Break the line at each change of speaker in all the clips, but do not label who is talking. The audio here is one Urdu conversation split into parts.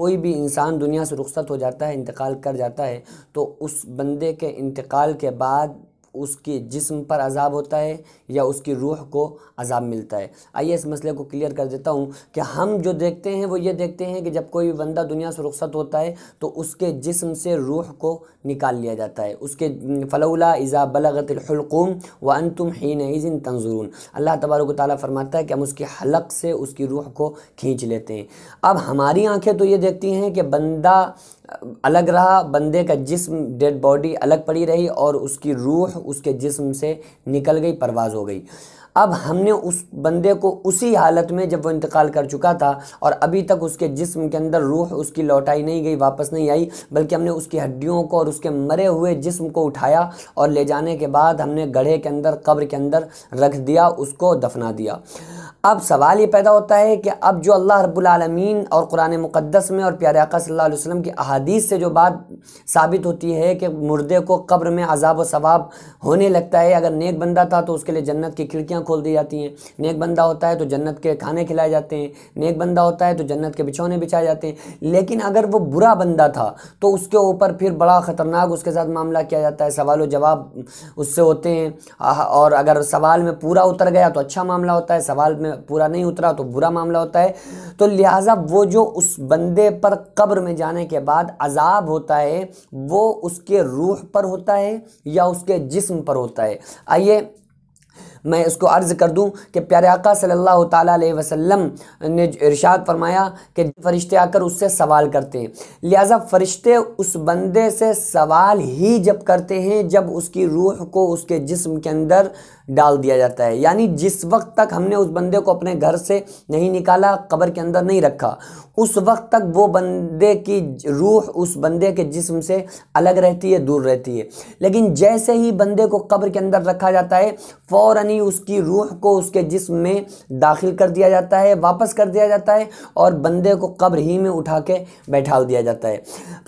کوئی بھی انسان دنیا سے رخصت ہو جاتا ہے انتقال کر جاتا ہے تو اس بندے کے انتقال کے بعد اس کے جسم پر عذاب ہوتا ہے یا اس کی روح کو عذاب ملتا ہے آئیے اس مسئلے کو کلیئر کر دیتا ہوں کہ ہم جو دیکھتے ہیں وہ یہ دیکھتے ہیں کہ جب کوئی بندہ دنیا سے رخصت ہوتا ہے تو اس کے جسم سے روح کو نکال لیا جاتا ہے اس کے فلولا اذا بلغت الحلقوم وانتم ان تنظرون اللہ تبارک و تعالیٰ فرماتا ہے کہ ہم اس کی حلق سے اس کی روح کو کھینچ لیتے ہیں اب ہماری آنکھیں تو یہ دیکھتی ہیں کہ بندہ الگ رہا بندے کا جسم ڈیڈ باڈی الگ پڑی رہی اور اس کی روح اس کے جسم سے نکل گئی پرواز ہو گئی اب ہم نے اس بندے کو اسی حالت میں جب وہ انتقال کر چکا تھا اور ابھی تک اس کے جسم کے اندر روح اس کی لوٹائی نہیں گئی واپس نہیں آئی بلکہ ہم نے اس کی ہڈیوں کو اور اس کے مرے ہوئے جسم کو اٹھایا اور لے جانے کے بعد ہم نے گڑھے کے اندر قبر کے اندر رکھ دیا اس کو دفنا دیا اب سوال یہ پیدا ہوتا ہے کہ اب جو اللہ رب العالمین اور قرآن مقدس میں اور پیارے آقا صلی اللہ علیہ وسلم کی احادیث سے جو بات ثابت ہوتی ہے کہ مردے کو قبر میں عذاب و ثواب ہونے لگتا ہے اگر نیک بندہ تھا تو اس کے لیے جنت کی کھڑکیاں کھول دی جاتی ہیں نیک بندہ ہوتا ہے تو جنت کے کھانے کھلائے جاتے ہیں نیک بندہ ہوتا ہے تو جنت کے بچھونے بچھائے جاتے ہیں لیکن اگر وہ برا بندہ تھا تو اس کے اوپر پھر بڑا خطرناک اس کے ساتھ معاملہ کیا جاتا ہے سوال و جواب اس سے ہوتے ہیں اور اگر سوال میں پورا اتر گیا تو اچھا معاملہ ہوتا ہے سوال میں پورا نہیں اترا تو برا معاملہ ہوتا ہے تو لہٰذا وہ جو اس بندے پر قبر میں جانے کے بعد عذاب ہوتا ہے وہ اس کے روح پر ہوتا ہے یا اس کے جسم پر ہوتا ہے آئیے میں اس کو عرض کر دوں کہ پیارے آقا صلی اللہ تعالیٰ علیہ وسلم نے ارشاد فرمایا کہ فرشتے آ کر اس سے سوال کرتے ہیں لہذا فرشتے اس بندے سے سوال ہی جب کرتے ہیں جب اس کی روح کو اس کے جسم کے اندر ڈال دیا جاتا ہے یعنی جس وقت تک ہم نے اس بندے کو اپنے گھر سے نہیں نکالا قبر کے اندر نہیں رکھا اس وقت تک وہ بندے کی روح اس بندے کے جسم سے الگ رہتی ہے دور رہتی ہے لیکن جیسے ہی بندے کو قبر کے اندر رکھا جاتا ہے فوراً یعنی اس کی روح کو اس کے جسم میں داخل کر دیا جاتا ہے واپس کر دیا جاتا ہے اور بندے کو قبر ہی میں اٹھا کے بیٹھا دیا جاتا ہے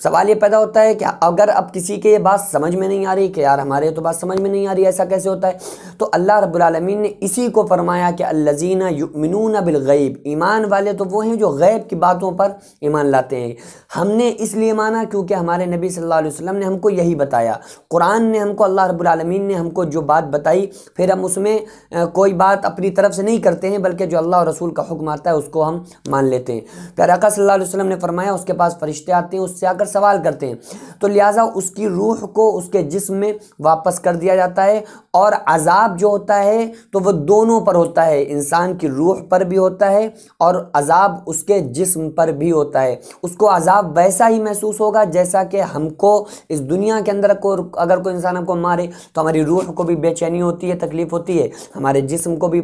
سوال یہ پیدا ہوتا ہے کہ اگر اب کسی کے یہ بات سمجھ میں نہیں آ رہی کہ یار ہمارے تو بات سمجھ میں نہیں آ رہی ایسا کیسے ہوتا ہے تو اللہ رب العالمین نے اسی کو فرمایا کہ یؤمنون بالغیب ایمان والے تو وہ ہیں جو غیب کی باتوں پر ایمان لاتے ہیں ہم نے اس لیے مانا کیونکہ ہمارے نبی صلی اللہ علیہ وسلم نے ہم کو یہی بتایا قرآن نے ہم کو اللہ رب العالمین نے ہم کو جو بات بتائی پھر ہم اس میں میں کوئی بات اپنی طرف سے نہیں کرتے ہیں بلکہ جو اللہ اور رسول کا حکم آتا ہے اس کو ہم مان لیتے ہیں پیارا آقا صلی اللہ علیہ وسلم نے فرمایا اس کے پاس فرشتے آتے ہیں اس سے آ کر سوال کرتے ہیں تو لہٰذا اس کی روح کو اس کے جسم میں واپس کر دیا جاتا ہے اور عذاب جو ہوتا ہے تو وہ دونوں پر ہوتا ہے انسان کی روح پر بھی ہوتا ہے اور عذاب اس کے جسم پر بھی ہوتا ہے اس کو عذاب ویسا ہی محسوس ہوگا جیسا کہ ہم کو اس دنیا کے اندر کو اگر کوئی انسان ہم کو مارے تو ہماری روح کو بھی بے چینی ہوتی ہے تکلیف ہوتی ہے ہے ہمارے جسم کو بھی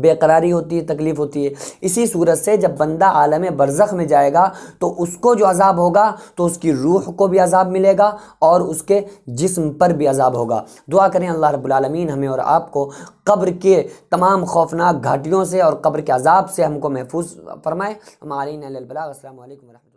بے قراری ہوتی ہے تکلیف ہوتی ہے اسی صورت سے جب بندہ عالم برزخ میں جائے گا تو اس کو جو عذاب ہوگا تو اس کی روح کو بھی عذاب ملے گا اور اس کے جسم پر بھی عذاب ہوگا دعا کریں اللہ رب العالمین ہمیں اور آپ کو قبر کے تمام خوفناک گھاٹیوں سے اور قبر کے عذاب سے ہم کو محفوظ فرمائے مالین السلام علیکم ورحمۃ